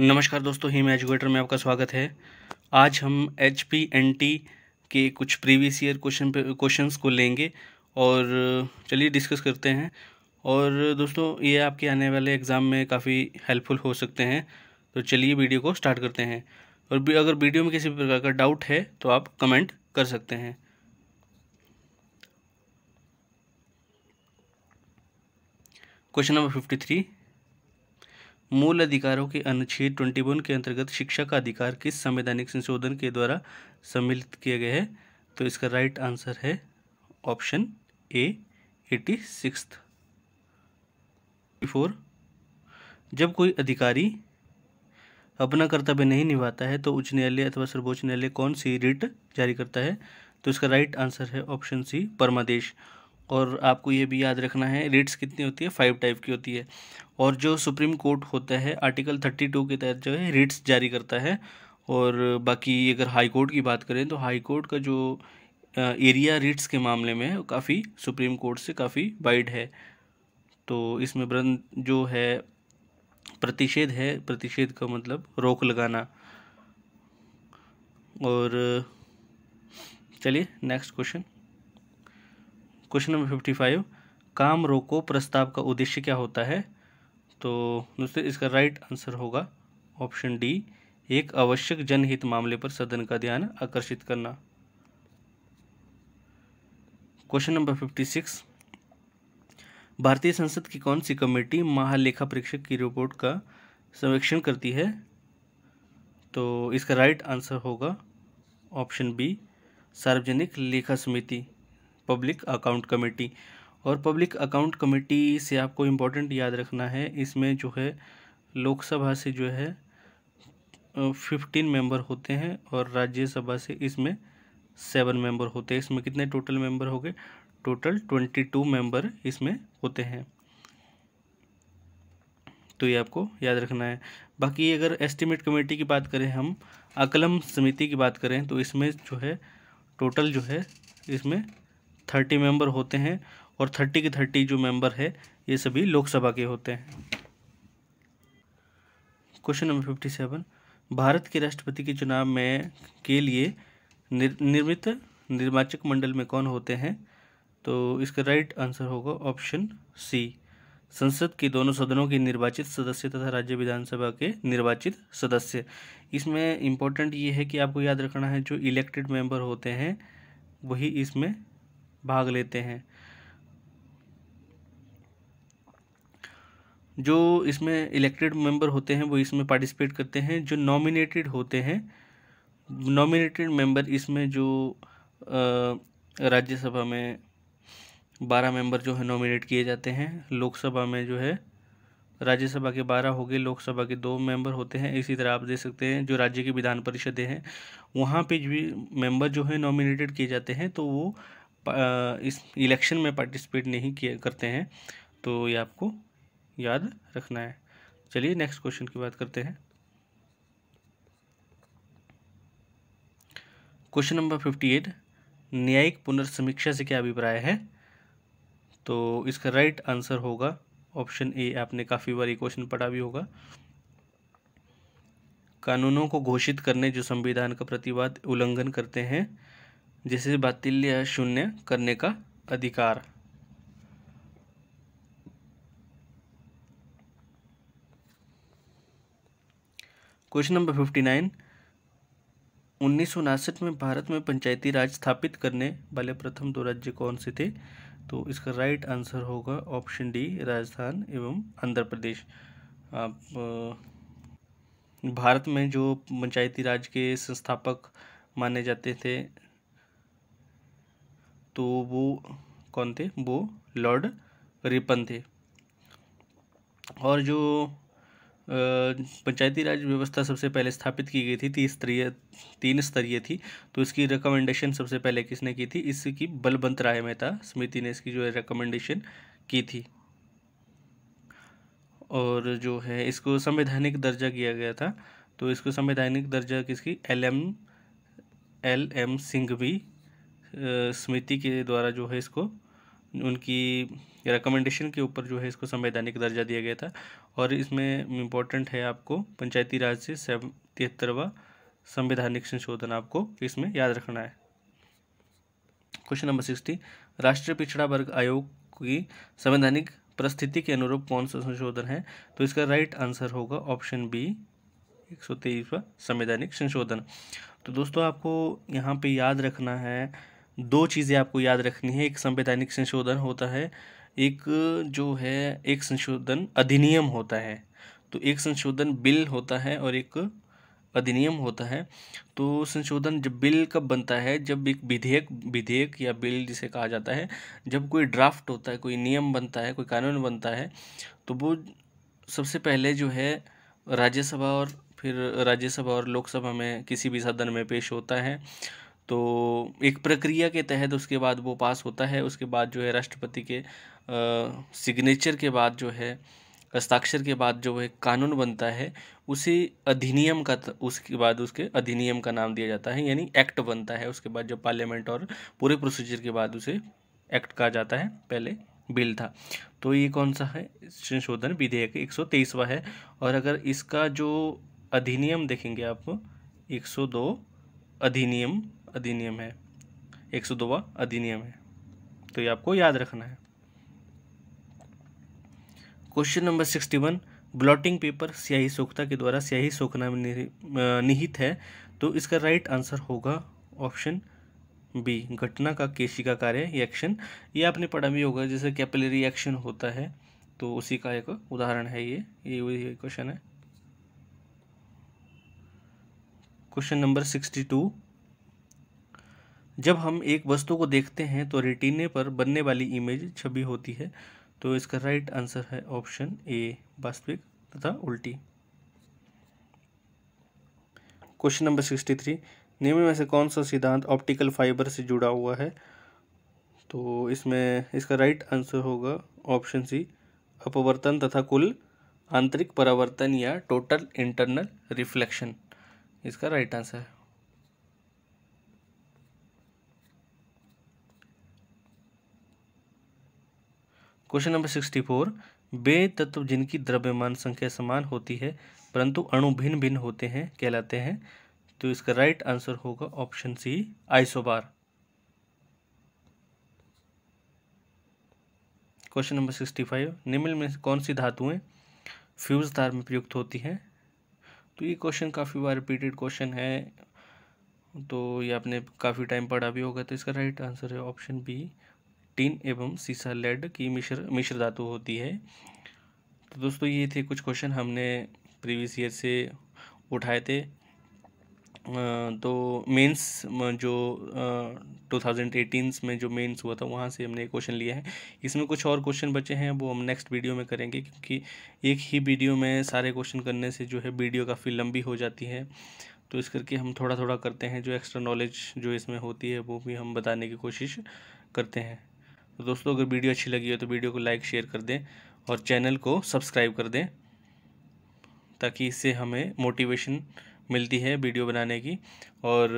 नमस्कार दोस्तों him educator में आपका स्वागत है आज हम एच पी एन टी के कुछ प्रीवियस ईयर क्वेश्चन क्वेश्चंस को लेंगे और चलिए डिस्कस करते हैं और दोस्तों ये आपके आने वाले एग्ज़ाम में काफ़ी हेल्पफुल हो सकते हैं तो चलिए वीडियो को स्टार्ट करते हैं और अगर वीडियो में किसी प्रकार का डाउट है तो आप कमेंट कर सकते हैं क्वेश्चन नंबर फिफ्टी थ्री मूल अधिकारों के अनुच्छेद ट्वेंटी वन के अंतर्गत शिक्षा का अधिकार किस संवैधानिक संशोधन के द्वारा सम्मिलित किया गया है तो इसका राइट आंसर है option A eighty six four जब कोई अधिकारी अपना कर्तव्य नहीं निभाता है तो उच्च न्यायालय अथवा सर्वोच्च न्यायालय कौन सी रिट जारी करता है तो इसका राइट आंसर है ऑप्शन सी परमादेश और आपको ये भी याद रखना है रिट्स कितनी होती है फाइव टाइप की होती है और जो सुप्रीम कोर्ट होता है आर्टिकल थर्टी टू के तहत जो है रिट्स जारी करता है और बाकी अगर हाई कोर्ट की बात करें तो हाई कोर्ट का जो एरिया रिट्स के मामले में काफ़ी सुप्रीम कोर्ट से काफ़ी वाइड है तो इसमें ब्रंद जो है प्रतिषेध है प्रतिषेध का मतलब रोक लगाना और चलिए next question question number fifty five काम रोको प्रस्ताव का उद्देश्य क्या होता है तो दोस्तों इसका राइट आंसर होगा ऑप्शन डी एक आवश्यक जनहित मामले पर सदन का ध्यान आकर्षित करना क्वेश्चन नंबर फिफ्टी सिक्स भारतीय संसद की कौन सी कमेटी महालेखा परीक्षक की रिपोर्ट का सर्वेक्षण करती है तो इसका राइट आंसर होगा ऑप्शन बी सार्वजनिक लेखा समिति पब्लिक अकाउंट कमेटी और पब्लिक अकाउंट कमेटी से आपको इम्पोर्टेंट याद रखना है इसमें जो है लोकसभा से जो है फिफ्टीन मेंबर होते हैं और राज्यसभा से इसमें सेवन मेंबर होते हैं इसमें कितने टोटल मेंबर हो गए टोटल ट्वेंटी टू मेम्बर इसमें होते हैं तो ये आपको याद रखना है बाकी अगर एस्टिमेट कमेटी की बात करें हम आकलम समिति की बात करें तो इसमें जो है टोटल जो है इसमें थर्टी मेंबर होते हैं और थर्टी के थर्टी जो मेंबर है ये सभी लोकसभा के होते हैं question number fifty seven Bharat के राष्ट्रपति के चुनाव में के लिए निर, निर्मित निर्वाचक मंडल में कौन होते हैं तो इसका राइट आंसर होगा ऑप्शन सी संसद के दोनों सदनों के निर्वाचित सदस्य तथा राज्य विधानसभा के निर्वाचित सदस्य इसमें इम्पोर्टेंट ये है कि आपको याद रखना है जो इलेक्टेड मेंबर होते हैं वही इसमें भाग लेते हैं जो इसमें इलेक्टेड मेंबर होते हैं वो इसमें पार्टिसिपेट करते हैं जो नॉमिनेटेड होते हैं नॉमिनेटेड मेंबर इसमें जो राज्यसभा में बारह मेंबर जो है नॉमिनेट किए जाते हैं लोकसभा में जो है राज्यसभा के बारह हो गए लोकसभा के दो मेंबर होते हैं इसी तरह आप देख सकते हैं जो राज्य की विधान परिषदें हैं वहाँ पे भी मेंबर जो है नॉमिनेटेड किए जाते हैं तो वो इस इलेक्शन में पार्टिसिपेट नहीं किए करते हैं तो ये आपको याद रखना है चलिए नेक्स्ट क्वेश्चन की बात करते हैं क्वेश्चन नंबर फिफ्टी एट न्यायिक पुनर्समीक्षा से क्या अभिप्राय है तो इसका राइट आंसर होगा ऑप्शन ए आपने काफ़ी बार ये क्वेश्चन पढ़ा भी होगा कानूनों को घोषित करने जो संविधान का प्रतिवाद उल्लंघन करते हैं जिसे बातिल्य शून्य करने का अधिकार क्वेश्चन नंबर फिफ्टी नाइन उन्नीस में भारत में पंचायती राज स्थापित करने वाले प्रथम दो राज्य कौन से थे तो इसका राइट आंसर होगा ऑप्शन डी राजस्थान एवं आंध्र प्रदेश आप भारत में जो पंचायती राज के संस्थापक माने जाते थे तो वो कौन थे वो लॉर्ड रिपन थे और जो पंचायती राज व्यवस्था सबसे पहले स्थापित की गई थी तीन स्तरीय तीन स्तरीय थी तो इसकी रिकमेंडेशन सबसे पहले किसने की थी इसकी बलबंत राय मेहता समिति ने इसकी जो है रिकमेंडेशन की थी और जो है इसको संवैधानिक दर्जा किया गया था तो इसको संवैधानिक दर्जा किसकी L M L M Singhvi समिति के द्वारा जो है इसको उनकी रिकमेंडेशन के ऊपर जो है इसको संवैधानिक दर्जा दिया गया था और इसमें इम्पोर्टेंट है आपको पंचायती राज से तिहत्तरवा संवैधानिक संशोधन आपको इसमें याद रखना है क्वेश्चन नंबर सिक्सटी राष्ट्रीय पिछड़ा वर्ग आयोग की संवैधानिक परिस्थिति के अनुरूप कौन सा संशोधन है तो इसका राइट आंसर होगा ऑप्शन बी एक सौ तेईसवा संवैधानिक संशोधन तो दोस्तों आपको यहाँ पे याद रखना है दो चीज़ें आपको याद रखनी है एक संवैधानिक संशोधन होता है एक जो है एक संशोधन अधिनियम होता है तो एक संशोधन बिल होता है और एक अधिनियम होता है तो संशोधन जब बिल कब बनता है जब एक विधेयक विधेयक या बिल जिसे कहा जाता है जब कोई ड्राफ्ट होता है कोई नियम बनता है कोई कानून बनता है तो वो सबसे पहले जो है राज्यसभा और फिर राज्यसभा और लोकसभा में किसी भी सदन में पेश होता है तो एक प्रक्रिया के तहत उसके बाद वो पास होता है उसके बाद जो है राष्ट्रपति के सिग्नेचर के बाद जो है हस्ताक्षर के बाद जो है कानून बनता है उसी अधिनियम का उसके बाद उसके अधिनियम का नाम दिया जाता है यानी एक्ट बनता है उसके बाद जो पार्लियामेंट और पूरे प्रोसीजर के बाद उसे एक्ट कहा जाता है पहले बिल था तो ये कौन सा है संशोधन विधेयक एक सौ तेईसवा है और अगर इसका जो अधिनियम देखेंगे आप एक सौ दो अधिनियम अधिनियम है एक सौ दोवा अधिनियम है तो ये आपको याद रखना है question number sixty one blotting paper स्याही सोखता के द्वारा स्याही सोखना में निहित है तो इसका राइट right आंसर होगा ऑप्शन बी घटना का केशिका कार्य एक्शन ये आपने पढ़ा भी होगा जैसे कैपिलरी एक्शन होता है तो उसी का एक उदाहरण है ये ये वही क्वेश्चन है क्वेश्चन नंबर सिक्सटी टू जब हम एक वस्तु को देखते हैं तो रेटिने पर बनने वाली इमेज छवि होती है तो इसका राइट आंसर है ऑप्शन ए वास्तविक तथा उल्टी क्वेश्चन नंबर सिक्सटी थ्री निम्न में से कौन सा सिद्धांत ऑप्टिकल फाइबर से जुड़ा हुआ है तो इसमें इसका राइट आंसर होगा ऑप्शन सी अपवर्तन तथा कुल आंतरिक परावर्तन या टोटल इंटरनल रिफ्लेक्शन इसका राइट आंसर है क्वेश्चन नंबर सिक्सटी फोर वे तत्व जिनकी द्रव्यमान संख्या समान होती है परंतु अणु भिन्न भिन्न होते हैं कहलाते हैं तो इसका राइट आंसर होगा option C isobar question number sixty five निम्न में कौन सी धातुएं फ्यूज तार में प्रयुक्त होती हैं तो ये क्वेश्चन काफ़ी बार रिपीटेड क्वेश्चन है तो ये आपने काफ़ी टाइम पढ़ा भी होगा तो इसका राइट आंसर है ऑप्शन बी टिन एवं सीसा लेड की मिश्र मिश्र धातु होती है तो दोस्तों ये थे कुछ क्वेश्चन हमने प्रीवियस ईयर से उठाए थे तो मेंस जो 2018 में जो मेंस हुआ था वहाँ से हमने क्वेश्चन लिया है इसमें कुछ और क्वेश्चन बचे हैं वो हम नेक्स्ट वीडियो में करेंगे क्योंकि एक ही वीडियो में सारे क्वेश्चन करने से जो है वीडियो काफ़ी लंबी हो जाती है तो इस करके हम थोड़ा थोड़ा करते हैं जो एक्स्ट्रा नॉलेज जो इसमें होती है वो भी हम बताने की कोशिश करते हैं तो दोस्तों अगर वीडियो अच्छी लगी हो तो वीडियो को लाइक शेयर कर दें और चैनल को सब्सक्राइब कर दें ताकि इससे हमें मोटिवेशन मिलती है वीडियो बनाने की और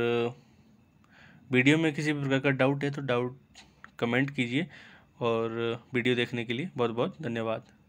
वीडियो में किसी भी प्रकार का डाउट है तो डाउट कमेंट कीजिए और वीडियो देखने के लिए बहुत बहुत धन्यवाद